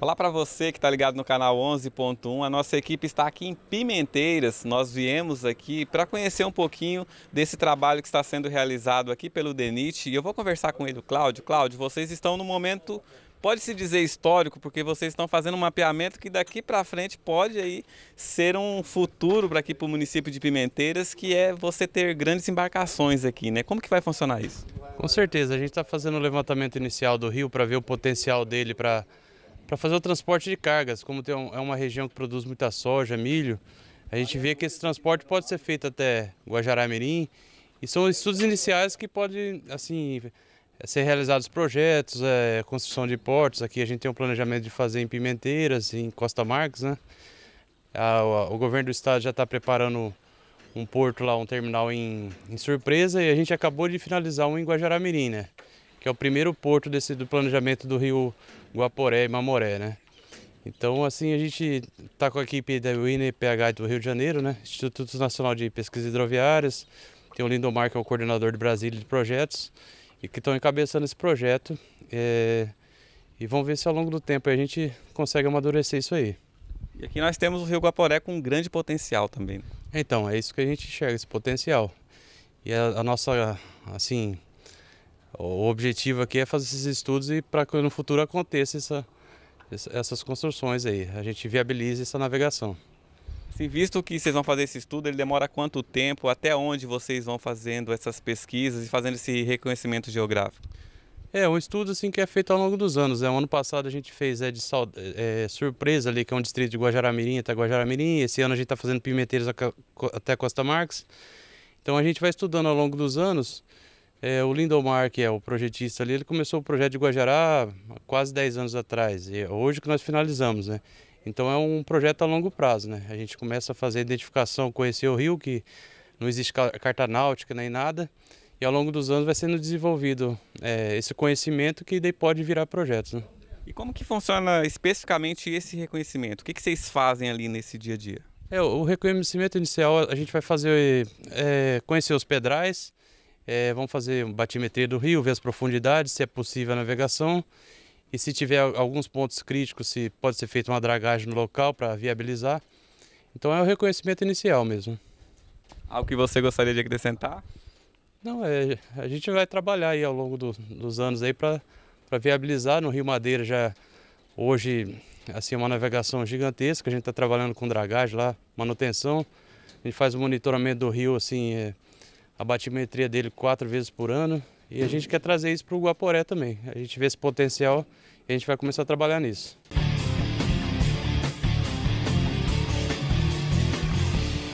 Olá para você que está ligado no canal 11.1. A nossa equipe está aqui em Pimenteiras. Nós viemos aqui para conhecer um pouquinho desse trabalho que está sendo realizado aqui pelo DENIT. E eu vou conversar com ele, o Cláudio. Cláudio, vocês estão no momento, pode-se dizer histórico, porque vocês estão fazendo um mapeamento que daqui para frente pode aí ser um futuro para aqui para o município de Pimenteiras, que é você ter grandes embarcações aqui, né? Como que vai funcionar isso? Com certeza. A gente está fazendo o levantamento inicial do rio para ver o potencial dele para para fazer o transporte de cargas. Como tem um, é uma região que produz muita soja, milho, a gente vê que esse transporte pode ser feito até Guajará-Mirim e são estudos iniciais que podem assim, ser realizados projetos, é, construção de portos. Aqui a gente tem um planejamento de fazer em Pimenteiras, em Costa Marques. Né? A, a, o governo do estado já está preparando um porto lá, um terminal em, em Surpresa e a gente acabou de finalizar um em Guajará-Mirim. Né? que é o primeiro porto desse, do planejamento do rio Guaporé e Mamoré, né? Então, assim, a gente está com a equipe da UNPH do Rio de Janeiro, né? Instituto Nacional de Pesquisas Hidroviárias, tem o Lindomar, que é o coordenador de Brasília de projetos, e que estão encabeçando esse projeto. É... E vamos ver se ao longo do tempo a gente consegue amadurecer isso aí. E aqui nós temos o Rio Guaporé com um grande potencial também. Então, é isso que a gente enxerga, esse potencial. E a, a nossa, assim, o objetivo aqui é fazer esses estudos e para que no futuro aconteça essa, essas construções aí, a gente viabilize essa navegação. Assim, visto que vocês vão fazer esse estudo, ele demora quanto tempo, até onde vocês vão fazendo essas pesquisas e fazendo esse reconhecimento geográfico? É, um estudo assim que é feito ao longo dos anos. Né? O ano passado a gente fez é, de sal, é, surpresa ali, que é um distrito de Guajaramirim até Guajaramirim. Esse ano a gente está fazendo Pimenteiros até Costa Marques. Então a gente vai estudando ao longo dos anos é, o Lindomar, que é o projetista ali, ele começou o projeto de Guajará há quase 10 anos atrás, e é hoje que nós finalizamos, né? Então é um projeto a longo prazo, né? A gente começa a fazer a identificação, conhecer o rio, que não existe carta náutica nem nada, e ao longo dos anos vai sendo desenvolvido é, esse conhecimento que daí pode virar projetos, né? E como que funciona especificamente esse reconhecimento? O que, que vocês fazem ali nesse dia a dia? É, o reconhecimento inicial a gente vai fazer, é, conhecer os pedrais, é, vamos fazer batimetria do rio, ver as profundidades, se é possível a navegação. E se tiver alguns pontos críticos, se pode ser feita uma dragagem no local para viabilizar. Então é o reconhecimento inicial mesmo. Algo que você gostaria de acrescentar? Não, é, a gente vai trabalhar aí ao longo do, dos anos aí para viabilizar no Rio Madeira já hoje assim é uma navegação gigantesca. A gente está trabalhando com dragagem lá, manutenção. A gente faz o monitoramento do rio assim é, a batimetria dele quatro vezes por ano. E a gente quer trazer isso para o Guaporé também. A gente vê esse potencial e a gente vai começar a trabalhar nisso.